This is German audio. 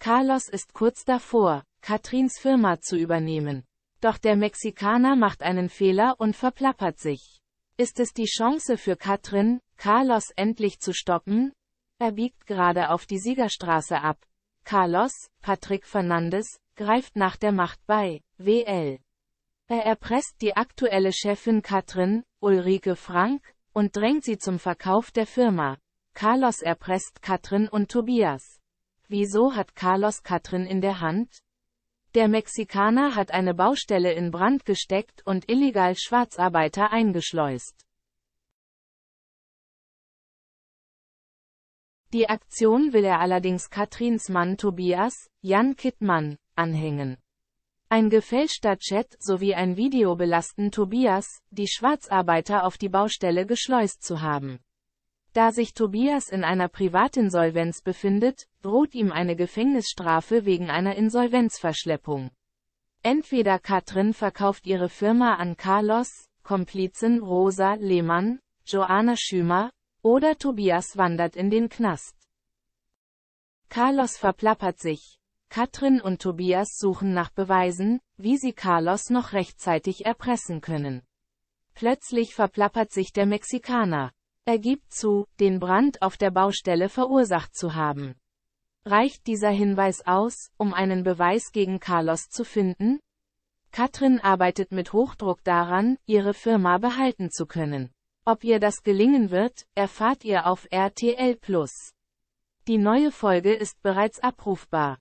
Carlos ist kurz davor, Katrins Firma zu übernehmen. Doch der Mexikaner macht einen Fehler und verplappert sich. Ist es die Chance für Katrin, Carlos endlich zu stoppen? Er biegt gerade auf die Siegerstraße ab. Carlos, Patrick Fernandes, greift nach der Macht bei, WL. Er erpresst die aktuelle Chefin Katrin, Ulrike Frank, und drängt sie zum Verkauf der Firma. Carlos erpresst Katrin und Tobias. Wieso hat Carlos Katrin in der Hand? Der Mexikaner hat eine Baustelle in Brand gesteckt und illegal Schwarzarbeiter eingeschleust. Die Aktion will er allerdings Katrins Mann Tobias, Jan Kittmann, anhängen. Ein gefälschter Chat sowie ein Video belasten Tobias, die Schwarzarbeiter auf die Baustelle geschleust zu haben. Da sich Tobias in einer Privatinsolvenz befindet, droht ihm eine Gefängnisstrafe wegen einer Insolvenzverschleppung. Entweder Katrin verkauft ihre Firma an Carlos, Komplizen Rosa Lehmann, Joanna Schümer, oder Tobias wandert in den Knast. Carlos verplappert sich. Katrin und Tobias suchen nach Beweisen, wie sie Carlos noch rechtzeitig erpressen können. Plötzlich verplappert sich der Mexikaner. Er gibt zu, den Brand auf der Baustelle verursacht zu haben. Reicht dieser Hinweis aus, um einen Beweis gegen Carlos zu finden? Katrin arbeitet mit Hochdruck daran, ihre Firma behalten zu können. Ob ihr das gelingen wird, erfahrt ihr auf RTL+. Die neue Folge ist bereits abrufbar.